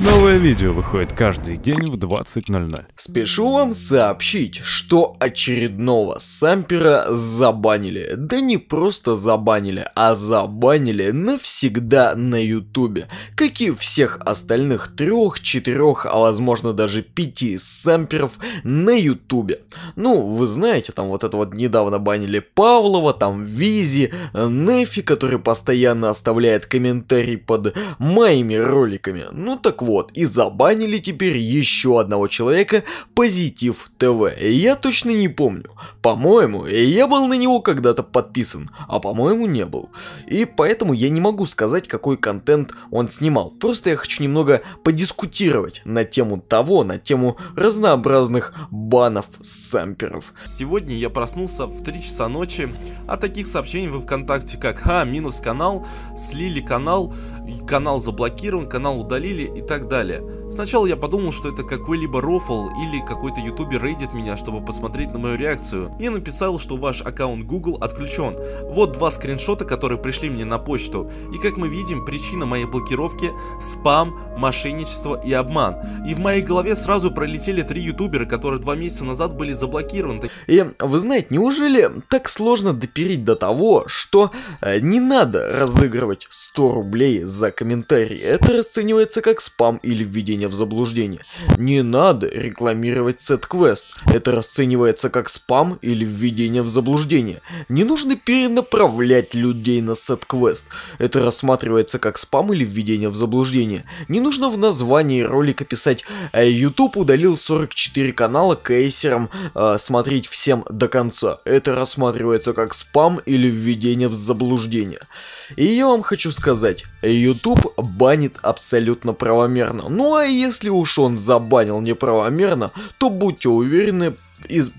Новое видео выходит каждый день в 20.00. Спешу вам сообщить, что очередного сампера забанили. Да не просто забанили, а забанили навсегда на ютубе. Как и всех остальных трех, четырех, а возможно даже пяти самперов на ютубе. Ну, вы знаете, там вот это вот недавно банили Павлова, там Визи, Нефи, который постоянно оставляет комментарий под моими роликами. Ну так вот, и забанили теперь еще одного человека Позитив ТВ. Я точно не помню. По-моему, я был на него когда-то подписан, а по-моему не был. И поэтому я не могу сказать, какой контент он снимал. Просто я хочу немного подискутировать на тему того, на тему разнообразных банов сэмперов. Сегодня я проснулся в 3 часа ночи а таких сообщений в ВКонтакте, как «Ха, минус канал», «Слили канал», канал заблокирован, канал удалили и так далее. Сначала я подумал, что это какой-либо рофл или какой-то ютубер рейдит меня, чтобы посмотреть на мою реакцию, Мне написал, что ваш аккаунт Google отключен. Вот два скриншота, которые пришли мне на почту. И как мы видим, причина моей блокировки – спам, мошенничество и обман. И в моей голове сразу пролетели три ютубера, которые два месяца назад были заблокированы. И вы знаете, неужели так сложно допереть до того, что э, не надо разыгрывать 100 рублей за комментарий? Это расценивается как спам или введение введение в заблуждение. Не надо рекламировать сет-квест. Это расценивается как спам или введение в заблуждение. Не нужно перенаправлять людей на сет-квест. Это рассматривается как спам или введение в заблуждение. Не нужно в названии ролика писать «Э, «YouTube удалил 44 канала кейсером, э, смотреть всем до конца». Это рассматривается как спам или введение в заблуждение. И я вам хочу сказать, YouTube банит абсолютно правомерно. Ну а если уж он забанил неправомерно, то будьте уверены, из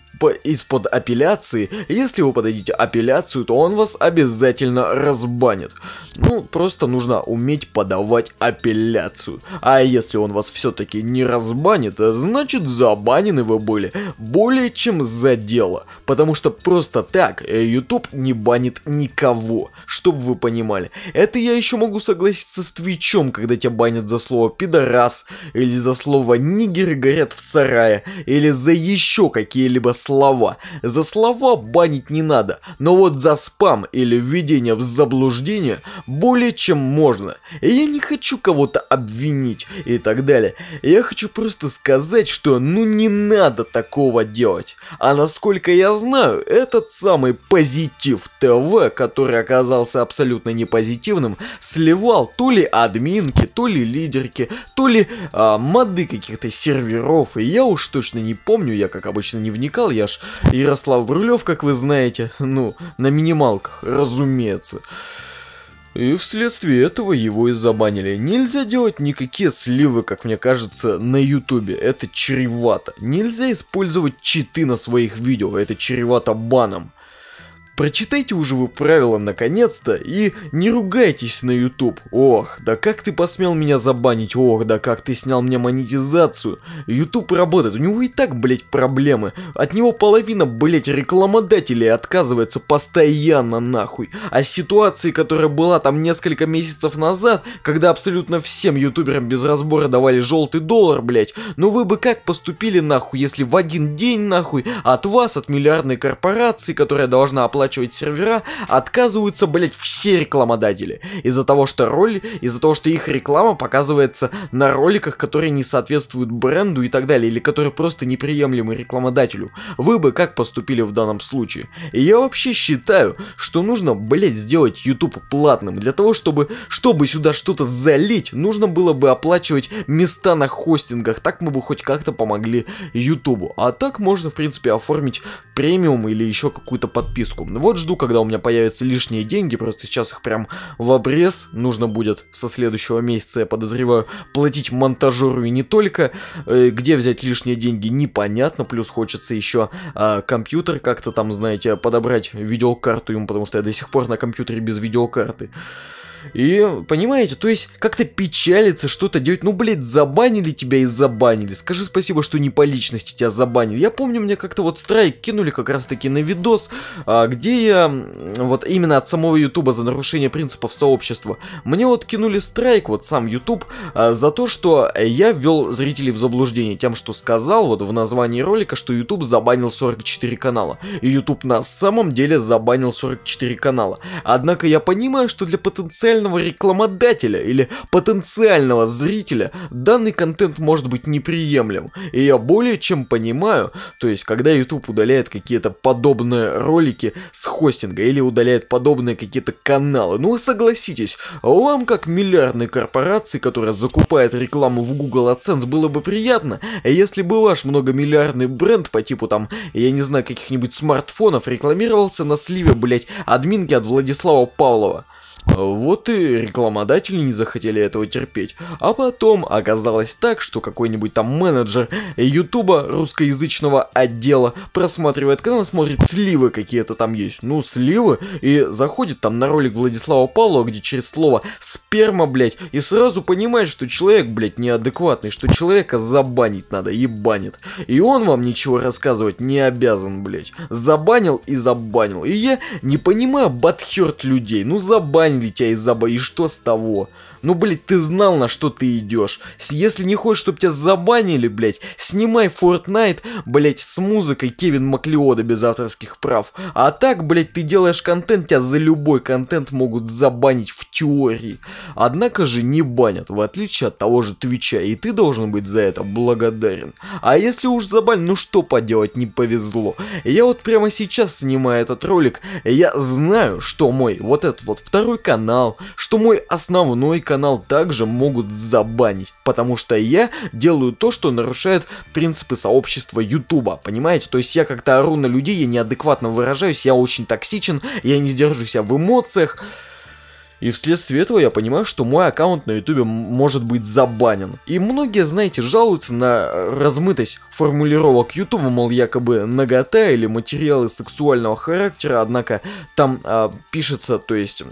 из-под апелляции. Если вы подадите апелляцию, то он вас обязательно разбанит. Ну, просто нужно уметь подавать апелляцию. А если он вас все-таки не разбанит, значит забанены вы были более чем за дело. Потому что просто так э, YouTube не банит никого, чтобы вы понимали. Это я еще могу согласиться с Твичом, когда тебя банят за слово пидорас, или за слово нигер горят в сарае, или за еще какие-либо слова. За слова банить не надо, но вот за спам или введение в заблуждение более чем можно. И я не хочу кого-то обвинить и так далее. Я хочу просто сказать, что ну не надо такого делать. А насколько я знаю, этот самый Позитив ТВ, который оказался абсолютно не позитивным, сливал то ли админки, то ли лидерки, то ли а, моды каких-то серверов. И я уж точно не помню, я как обычно не вникал, я ж Ярослав Брулев, как вы знаете, ну, на минималках, разумеется. И вследствие этого его и забанили. Нельзя делать никакие сливы, как мне кажется, на ютубе. Это чревато. Нельзя использовать читы на своих видео. Это чревато баном. Прочитайте уже вы правила наконец-то и не ругайтесь на YouTube. Ох, да как ты посмел меня забанить? Ох, да как ты снял мне монетизацию? YouTube работает, у него и так, блять, проблемы. От него половина, блять, рекламодателей отказывается постоянно нахуй. А ситуации, которая была там несколько месяцев назад, когда абсолютно всем ютуберам без разбора давали желтый доллар, блять, ну вы бы как поступили нахуй, если в один день нахуй от вас, от миллиардной корпорации, которая должна оплатить оплачивать сервера, отказываются, блять, все рекламодатели. Из-за того, что роли из-за того, что их реклама показывается на роликах, которые не соответствуют бренду и так далее, или которые просто неприемлемы рекламодателю. Вы бы как поступили в данном случае? И я вообще считаю, что нужно, блять, сделать YouTube платным. Для того, чтобы, чтобы сюда что-то залить, нужно было бы оплачивать места на хостингах. Так мы бы хоть как-то помогли YouTube. А так можно, в принципе, оформить премиум или еще какую-то подписку. Ну вот жду, когда у меня появятся лишние деньги, просто сейчас их прям в обрез нужно будет со следующего месяца, я подозреваю, платить монтажеру и не только. Э, где взять лишние деньги, непонятно, плюс хочется еще а, компьютер как-то там, знаете, подобрать видеокарту ему, потому что я до сих пор на компьютере без видеокарты. И, понимаете, то есть как-то печалиться, что-то делать. Ну, блядь, забанили тебя и забанили. Скажи спасибо, что не по личности тебя забанили. Я помню, мне как-то вот страйк кинули как раз-таки на видос, а, где я вот именно от самого Ютуба за нарушение принципов сообщества. Мне вот кинули страйк, вот сам Ютуб, а, за то, что я ввел зрителей в заблуждение тем, что сказал вот в названии ролика, что Ютуб забанил 44 канала. И Ютуб на самом деле забанил 44 канала. Однако я понимаю, что для потенциальных потенциального рекламодателя или потенциального зрителя данный контент может быть неприемлем. И я более чем понимаю, то есть когда YouTube удаляет какие-то подобные ролики с хостинга или удаляет подобные какие-то каналы, ну вы согласитесь, вам как миллиардной корпорации, которая закупает рекламу в Google AdSense, было бы приятно, если бы ваш многомиллиардный бренд по типу там, я не знаю, каких-нибудь смартфонов рекламировался на сливе, блять, админки от Владислава Павлова. Вот и рекламодатели не захотели этого терпеть. А потом оказалось так, что какой-нибудь там менеджер ютуба русскоязычного отдела просматривает канал, смотрит сливы какие-то там есть. Ну, сливы. И заходит там на ролик Владислава Павлова, где через слово «спасибо» сперма, блядь, и сразу понимает, что человек, блядь, неадекватный, что человека забанить надо, ебанит. И он вам ничего рассказывать не обязан, блядь. Забанил и забанил. И я не понимаю батхерт людей. Ну забанили тебя а и забанили, и что с того? Ну, блядь, ты знал, на что ты идешь. Если не хочешь, чтобы тебя забанили, блядь, снимай Fortnite, блядь, с музыкой Кевин Маклиода без авторских прав. А так, блядь, ты делаешь контент, тебя за любой контент могут забанить в теории. Однако же не банят, в отличие от того же Твича, и ты должен быть за это благодарен. А если уж забанят, ну что поделать, не повезло. Я вот прямо сейчас снимаю этот ролик, я знаю, что мой вот этот вот второй канал, что мой основной канал также могут забанить, потому что я делаю то, что нарушает принципы сообщества Ютуба, понимаете? То есть я как-то ору на людей, я неадекватно выражаюсь, я очень токсичен, я не сдержу себя в эмоциях. И вследствие этого я понимаю, что мой аккаунт на ютубе может быть забанен. И многие, знаете, жалуются на э, размытость формулировок ютуба, мол, якобы нагота или материалы сексуального характера, однако там а, пишется, то есть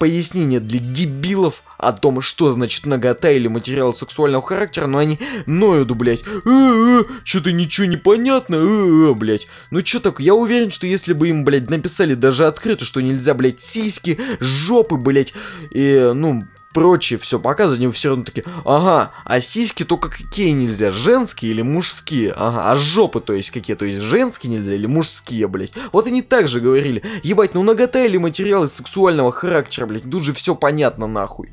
Пояснение для дебилов о том, что значит нагота или материал сексуального характера, но они ноют, блядь. Э -э -э, что-то ничего не понятно, э -э, блядь. Ну чё так, я уверен, что если бы им, блядь, написали даже открыто, что нельзя, блядь, сиськи, жопы, блядь, и, ну, прочее все показывать, они все равно такие, ага, а сиськи только какие нельзя, женские или мужские, ага, а жопы то есть какие, то есть женские нельзя или мужские, блять. Вот они так же говорили, ебать, ну нагота или материалы сексуального характера, блять, тут же все понятно нахуй.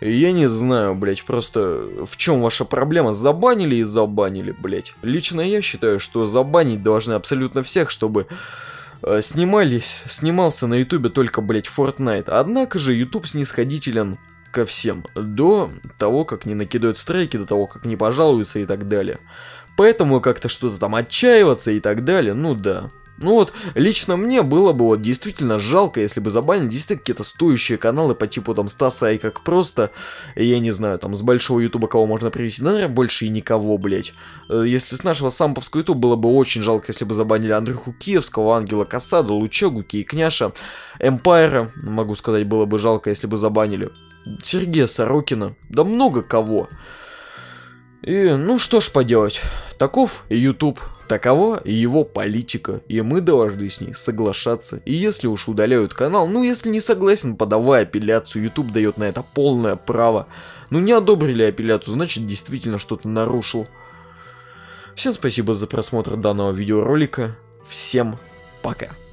Я не знаю, блять, просто в чем ваша проблема? Забанили и забанили, блять. Лично я считаю, что забанить должны абсолютно всех, чтобы Э, снимались, снимался на ютубе только, блять, Fortnite. Однако же ютуб снисходителен ко всем, до того, как не накидают страйки, до того, как не пожалуются и так далее. Поэтому как-то что-то там отчаиваться и так далее, ну да. Ну вот, лично мне было бы вот действительно жалко, если бы забанили действительно какие-то стоящие каналы по типу там Стаса и как просто, я не знаю, там с большого ютуба кого можно привести, наверное, больше и никого, блять. Э, если с нашего самповского ютуба было бы очень жалко, если бы забанили Андрюху Киевского, Ангела Касаду, Лучегу, Княша, Эмпайра, могу сказать, было бы жалко, если бы забанили. Сергея Сорокина, да много кого. И ну что ж поделать, Таков YouTube, такова его политика, и мы должны с ней соглашаться. И если уж удаляют канал, ну если не согласен, подавай апелляцию, YouTube дает на это полное право. Ну не одобрили апелляцию, значит действительно что-то нарушил. Всем спасибо за просмотр данного видеоролика, всем пока.